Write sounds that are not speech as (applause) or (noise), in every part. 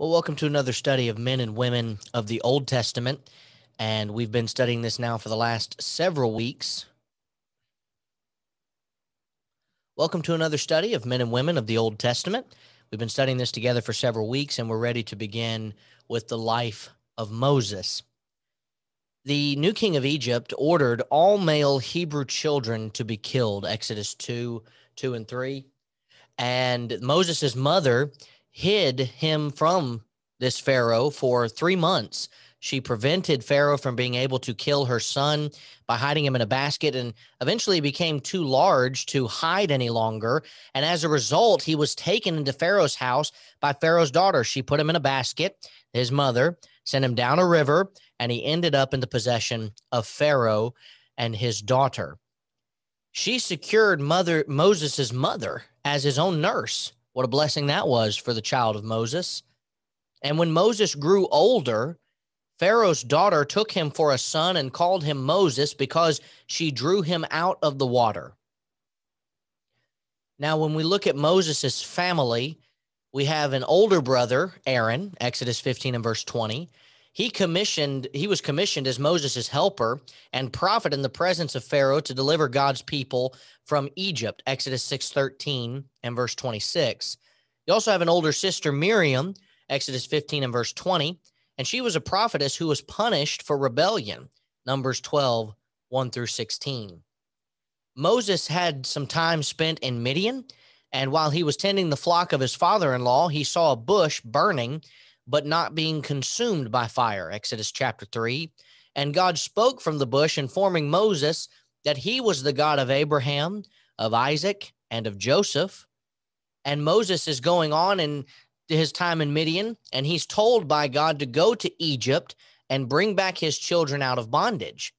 Well, welcome to another study of men and women of the Old Testament. And we've been studying this now for the last several weeks. Welcome to another study of men and women of the Old Testament. We've been studying this together for several weeks, and we're ready to begin with the life of Moses. The new king of Egypt ordered all male Hebrew children to be killed, Exodus 2 2 and 3. And Moses' mother hid him from this Pharaoh for three months. She prevented Pharaoh from being able to kill her son by hiding him in a basket and eventually became too large to hide any longer. And as a result, he was taken into Pharaoh's house by Pharaoh's daughter. She put him in a basket, his mother sent him down a river, and he ended up in the possession of Pharaoh and his daughter. She secured mother Moses's mother as his own nurse what a blessing that was for the child of Moses. And when Moses grew older, Pharaoh's daughter took him for a son and called him Moses because she drew him out of the water. Now, when we look at Moses' family, we have an older brother, Aaron, Exodus 15 and verse 20 he commissioned he was commissioned as Moses' helper and prophet in the presence of Pharaoh to deliver God's people from Egypt Exodus 6:13 and verse 26 you also have an older sister Miriam Exodus 15 and verse 20 and she was a prophetess who was punished for rebellion Numbers 12 1 through 16 Moses had some time spent in Midian and while he was tending the flock of his father-in-law he saw a bush burning but not being consumed by fire. Exodus chapter 3. And God spoke from the bush, informing Moses that he was the God of Abraham, of Isaac, and of Joseph. And Moses is going on in his time in Midian, and he's told by God to go to Egypt and bring back his children out of bondage.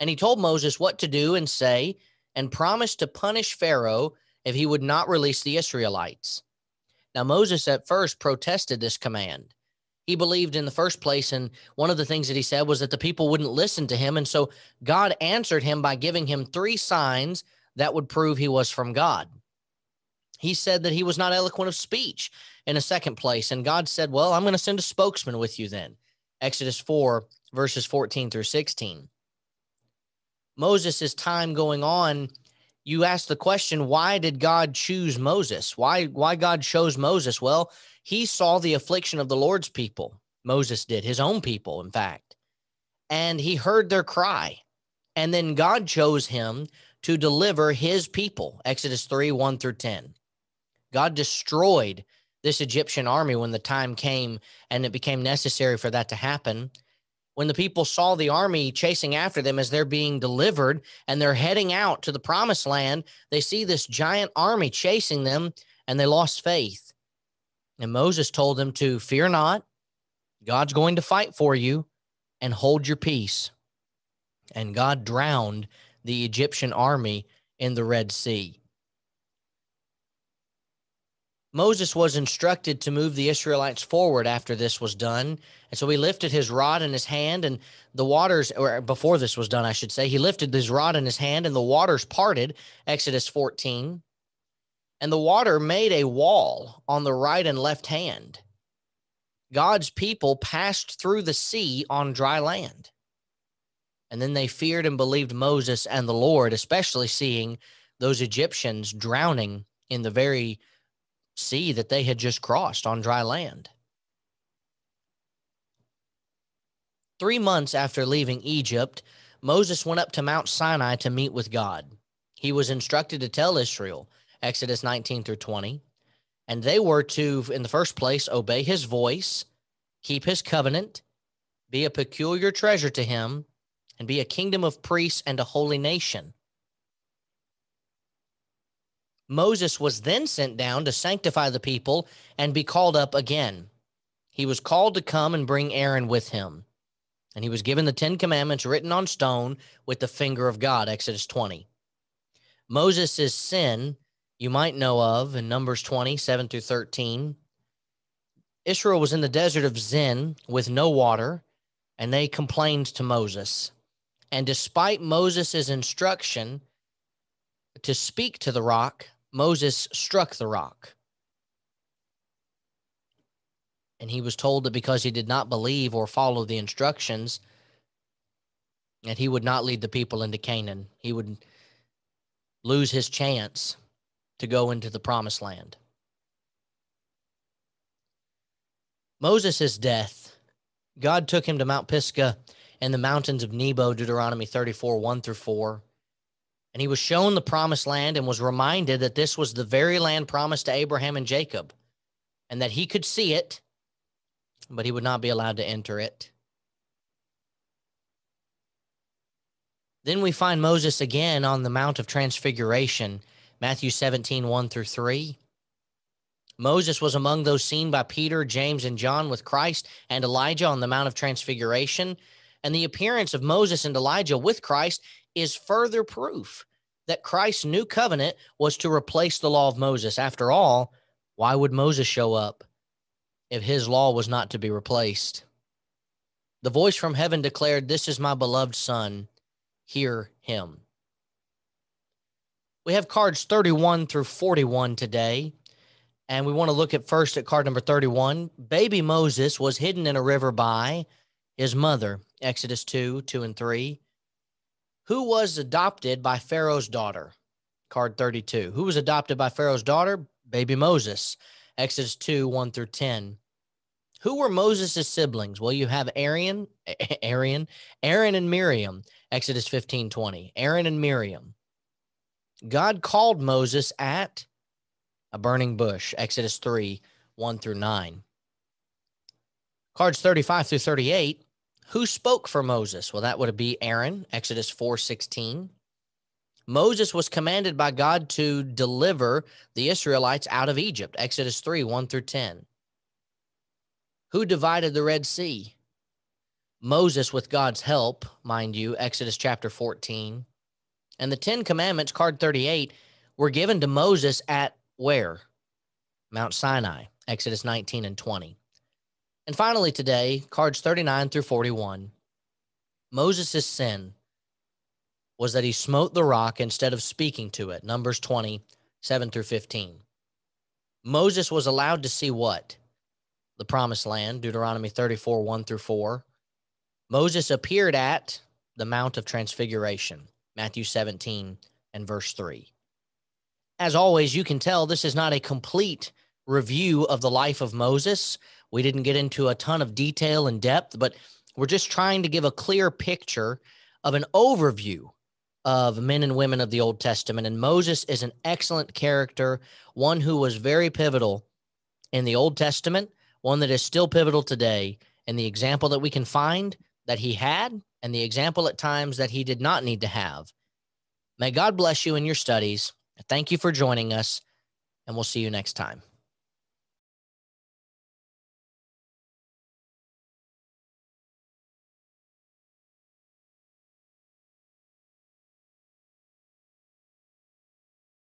And he told Moses what to do and say, and promised to punish Pharaoh if he would not release the Israelites. Now, Moses at first protested this command he believed in the first place. And one of the things that he said was that the people wouldn't listen to him. And so God answered him by giving him three signs that would prove he was from God. He said that he was not eloquent of speech in a second place. And God said, Well, I'm going to send a spokesman with you then. Exodus 4, verses 14 through 16. Moses' time going on you ask the question, why did God choose Moses? Why why God chose Moses? Well, he saw the affliction of the Lord's people. Moses did, his own people, in fact. And he heard their cry. And then God chose him to deliver his people. Exodus 3 1 through 10. God destroyed this Egyptian army when the time came and it became necessary for that to happen when the people saw the army chasing after them as they're being delivered and they're heading out to the promised land, they see this giant army chasing them and they lost faith. And Moses told them to fear not, God's going to fight for you and hold your peace. And God drowned the Egyptian army in the Red Sea. Moses was instructed to move the Israelites forward after this was done. And so he lifted his rod in his hand, and the waters, or before this was done, I should say, he lifted his rod in his hand, and the waters parted, Exodus 14. And the water made a wall on the right and left hand. God's people passed through the sea on dry land. And then they feared and believed Moses and the Lord, especially seeing those Egyptians drowning in the very sea that they had just crossed on dry land. Three months after leaving Egypt, Moses went up to Mount Sinai to meet with God. He was instructed to tell Israel, Exodus 19 through 20, and they were to, in the first place, obey his voice, keep his covenant, be a peculiar treasure to him, and be a kingdom of priests and a holy nation. Moses was then sent down to sanctify the people and be called up again. He was called to come and bring Aaron with him. And he was given the Ten Commandments written on stone with the finger of God, Exodus 20. Moses' sin, you might know of in Numbers 20, 7 through 13. Israel was in the desert of Zin with no water, and they complained to Moses. And despite Moses' instruction to speak to the rock, Moses struck the rock. And he was told that because he did not believe or follow the instructions, that he would not lead the people into Canaan. He would lose his chance to go into the promised land. Moses' death, God took him to Mount Pisgah and the mountains of Nebo, Deuteronomy 34, 1 through 4. And he was shown the promised land and was reminded that this was the very land promised to Abraham and Jacob, and that he could see it, but he would not be allowed to enter it. Then we find Moses again on the Mount of Transfiguration, Matthew 17, 1 through 3. Moses was among those seen by Peter, James, and John with Christ and Elijah on the Mount of Transfiguration and the appearance of Moses and Elijah with Christ is further proof that Christ's new covenant was to replace the law of Moses. After all, why would Moses show up if his law was not to be replaced? The voice from heaven declared, This is my beloved Son, hear him. We have cards 31 through 41 today, and we want to look at first at card number 31. Baby Moses was hidden in a river by his mother. Exodus 2, 2 and 3. Who was adopted by Pharaoh's daughter? Card 32. Who was adopted by Pharaoh's daughter? Baby Moses. Exodus 2, 1 through 10. Who were Moses' siblings? Well, you have Aaron, (laughs) Aaron, Aaron and Miriam, Exodus 15, 20. Aaron and Miriam. God called Moses at a burning bush, Exodus 3, 1 through 9. Cards 35 through 38. Who spoke for Moses? Well, that would be Aaron, Exodus 4:16. Moses was commanded by God to deliver the Israelites out of Egypt, Exodus 3, 1 through 10. Who divided the Red Sea? Moses, with God's help, mind you, Exodus chapter 14. And the Ten Commandments, card 38, were given to Moses at where? Mount Sinai, Exodus 19 and 20. And finally, today, cards 39 through 41, Moses' sin was that he smote the rock instead of speaking to it. Numbers 20, 7 through 15. Moses was allowed to see what? The promised land, Deuteronomy 34, 1 through 4. Moses appeared at the Mount of Transfiguration, Matthew 17 and verse 3. As always, you can tell this is not a complete review of the life of Moses. We didn't get into a ton of detail and depth, but we're just trying to give a clear picture of an overview of men and women of the Old Testament. And Moses is an excellent character, one who was very pivotal in the Old Testament, one that is still pivotal today. And the example that we can find that he had, and the example at times that he did not need to have. May God bless you in your studies. Thank you for joining us, and we'll see you next time.